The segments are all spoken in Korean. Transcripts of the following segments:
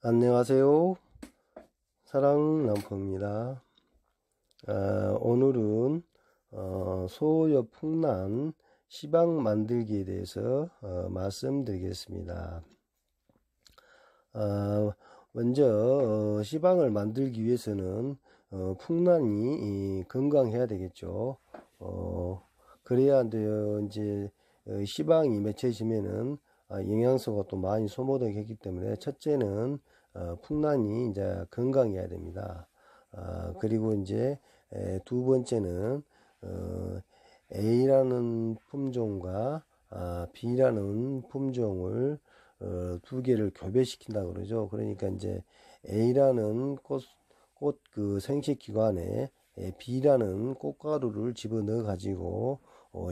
안녕하세요. 사랑남포입니다. 아, 오늘은 어, 소여 풍란 시방 만들기에 대해서 어, 말씀드리겠습니다. 아, 먼저 어, 시방을 만들기 위해서는 어, 풍란이 건강해야 되겠죠. 어, 그래야 이제 어, 시방이 맺혀지면은 어, 영양소가 또 많이 소모되게 했기 때문에 첫째는 어, 풍란이 이제 건강해야 됩니다. 어, 그리고 이제 두 번째는 A라는 품종과 아, B라는 품종을 두 개를 교배시킨다 그러죠. 그러니까 이제 A라는 꽃 꽃 그 생식 기관에 B라는 꽃가루를 집어넣어 가지고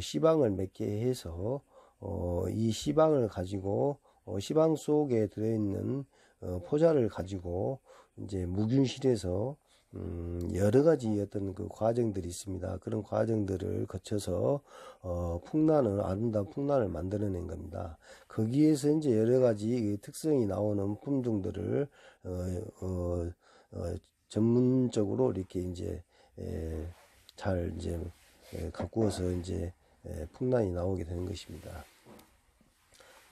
시방을 맺게 해서 어, 이 시방을 가지고 어, 시방 속에 들어있는 어, 포자를 가지고 이제 무균실에서 음, 여러 가지 어떤 그 과정들이 있습니다. 그런 과정들을 거쳐서 어, 풍란을 아름다운 풍란을 만들어낸 겁니다. 거기에서 이제 여러 가지 그 특성이 나오는 품종들을 어, 어, 어, 전문적으로 이렇게 이제 에, 잘 이제 에, 가꾸어서 이제 풍란이 예, 나오게 되는 것입니다.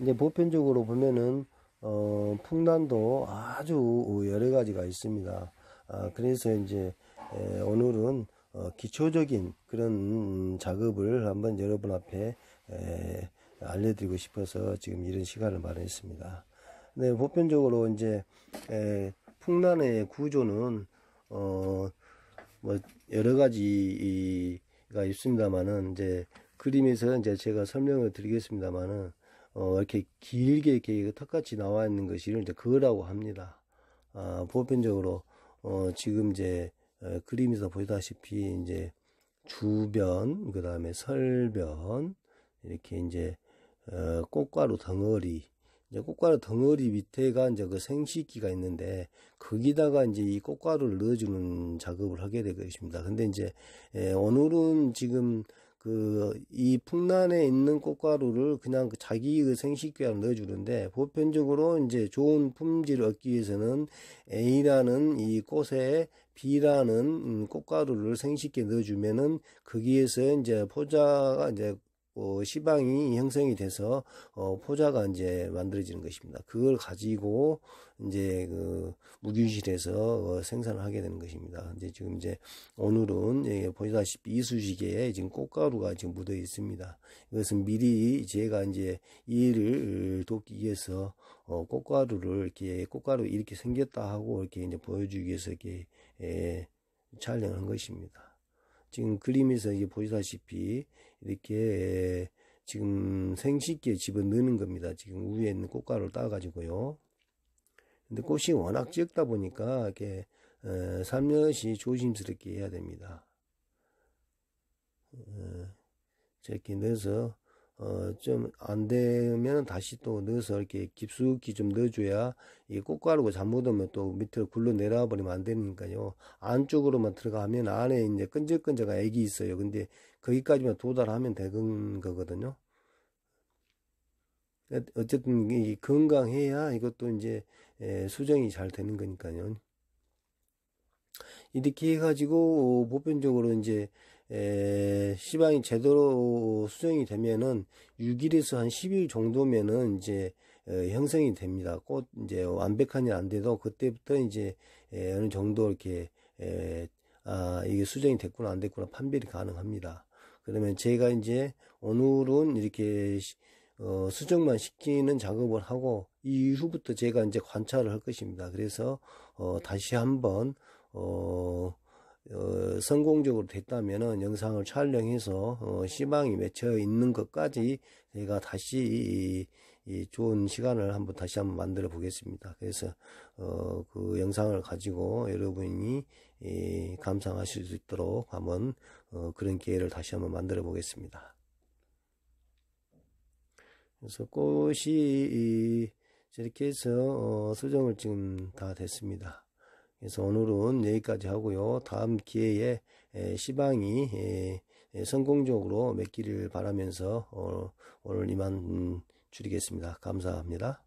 이제 보편적으로 보면은 어, 풍란도 아주 여러 가지가 있습니다. 아, 그래서 이제 에, 예, 오늘은 어, 기초적인 그런 작업을 한번 여러분 앞에 에, 예, 알려드리고 싶어서 지금 이런 시간을 마련했습니다. 네, 보편적으로 이제 에, 풍란의 구조는 어, 뭐 여러 가지가 있습니다만은 이제 그림에서 이제 제가 설명을 드리겠습니다만은 어, 이렇게 길게 이렇게 턱같이 나와 있는 것을 이제 그라고 합니다. 아, 보편적으로 어, 지금 이제 에, 어, 그림에서 보시다시피 이제 주변 그 다음에 설변 이렇게 이제 어, 꽃가루 덩어리 이제 꽃가루 덩어리 밑에가 이제 그 생식기가 있는데 거기다가 이제 이 꽃가루를 넣어주는 작업을 하게 되겠습니다 근데 이제 에, 예, 오늘은 지금 그이 풍란에 있는 꽃가루를 그냥 그 자기의 생식기에 넣어주는데 보편적으로 이제 좋은 품질을 얻기 위해서는 A라는 이 꽃에 B라는 음, 꽃가루를 생식기에 넣어주면은 거기에서 이제 포자가 이제 어, 시방이 형성이 돼서 어, 포자가 이제 만들어지는 것입니다. 그걸 가지고 이제 그 무균실에서 어, 생산을 하게 되는 것입니다. 이제 지금 이제 오늘은 예, 보시다시피 이쑤시개에 지금 꽃가루가 지금 묻어 있습니다. 이것은 미리 제가 이제 이를 돕기 위해서 어, 꽃가루를 이렇게 꽃가루 이렇게 생겼다 하고 이렇게 이제 보여주기 위해서 이렇게 예, 촬영한 것입니다. 지금 그림에서 이게 보시다시피 이렇게 예, 지금 생식기에 집어넣는 겁니다. 지금 위에 있는 꽃가루를 따가지고요. 근데 꽃이 워낙 적다 보니까 이렇게 어, 삼녀시 조심스럽게 해야 됩니다. 이렇게 어, 넣어서 어, 좀 안 되면 다시 또 넣어서 이렇게 깊숙이 좀 넣어줘야 이 꽃가루가 잘못하면 또 밑으로 굴러 내려와 버리면 안 되니까요. 안쪽으로만 들어가면 안에 이제 끈적끈적한 액이 있어요. 근데 거기까지만 도달하면 되는 거거든요. 어, 어쨌든 이 건강해야 이것도 이제 예, 수정이 잘 되는 거니까요. 이렇게 해가지고 보편적으로 이제 에, 시방이 제대로 수정이 되면은 6일에서 한 10일 정도면은 이제 에, 어, 형성이 됩니다. 꽃 이제 완벽한 일안 돼도 그때부터 이제 에, 어느 정도 이렇게 에, 아 이게 수정이 됐구나 안 됐구나 판별이 가능합니다. 그러면 제가 이제 오늘은 이렇게 어, 수정만 시키는 작업을 하고 이후부터 제가 이제 관찰을 할 것입니다. 그래서 어, 다시 한번 어, 어, 성공적으로 됐다면 영상을 촬영해서 어, 시방이 맺혀 있는 것까지 제가 다시 이, 이 좋은 시간을 한번 다시 한번 만들어 보겠습니다. 그래서 어, 그 영상을 가지고 여러분이 이, 감상하실 수 있도록 한번 어, 그런 기회를 다시 한번 만들어 보겠습니다. 그래서 꽃이 이, 이렇게 해서 어, 수정을 지금 다 됐습니다. 그래서 오늘은 여기까지 하고요. 다음 기회에 시방이 성공적으로 맺기를 바라면서 어, 오늘 이만 음, 줄이겠습니다. 감사합니다.